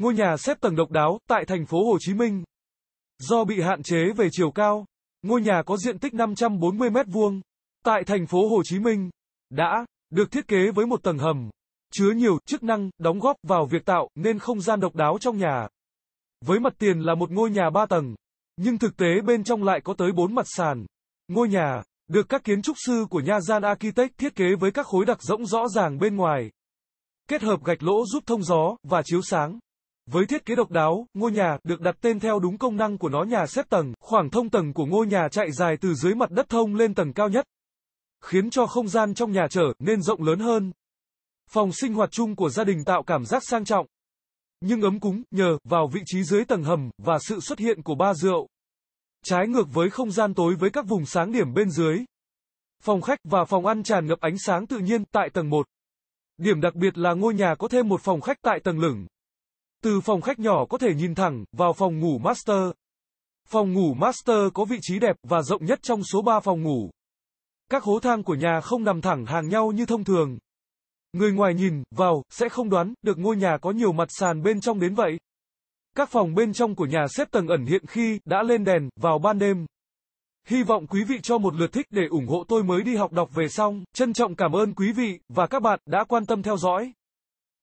Ngôi nhà xếp tầng độc đáo tại thành phố Hồ Chí Minh. Do bị hạn chế về chiều cao, ngôi nhà có diện tích 540 m2 tại thành phố Hồ Chí Minh đã được thiết kế với một tầng hầm chứa nhiều chức năng đóng góp vào việc tạo nên không gian độc đáo trong nhà. Với mặt tiền là một ngôi nhà 3 tầng, nhưng thực tế bên trong lại có tới 4 mặt sàn. Ngôi nhà được các kiến trúc sư của nhà gian Architect thiết kế với các khối đặc rỗng rõ ràng bên ngoài. Kết hợp gạch lỗ giúp thông gió và chiếu sáng. Với thiết kế độc đáo, ngôi nhà được đặt tên theo đúng công năng của nó nhà xếp tầng, khoảng thông tầng của ngôi nhà chạy dài từ dưới mặt đất thông lên tầng cao nhất, khiến cho không gian trong nhà trở nên rộng lớn hơn. Phòng sinh hoạt chung của gia đình tạo cảm giác sang trọng, nhưng ấm cúng nhờ vào vị trí dưới tầng hầm và sự xuất hiện của ba rượu. Trái ngược với không gian tối với các vùng sáng điểm bên dưới. Phòng khách và phòng ăn tràn ngập ánh sáng tự nhiên tại tầng 1. Điểm đặc biệt là ngôi nhà có thêm một phòng khách tại tầng lửng, từ phòng khách nhỏ có thể nhìn thẳng vào phòng ngủ master. Phòng ngủ master có vị trí đẹp và rộng nhất trong số 3 phòng ngủ. Các hố thang của nhà không nằm thẳng hàng nhau như thông thường. Người ngoài nhìn vào sẽ không đoán được ngôi nhà có nhiều mặt sàn bên trong đến vậy. Các phòng bên trong của nhà xếp tầng ẩn hiện khi đã lên đèn vào ban đêm. Hy vọng quý vị cho một lượt thích để ủng hộ tôi mới đi học đọc về xong. Trân trọng cảm ơn quý vị và các bạn đã quan tâm theo dõi.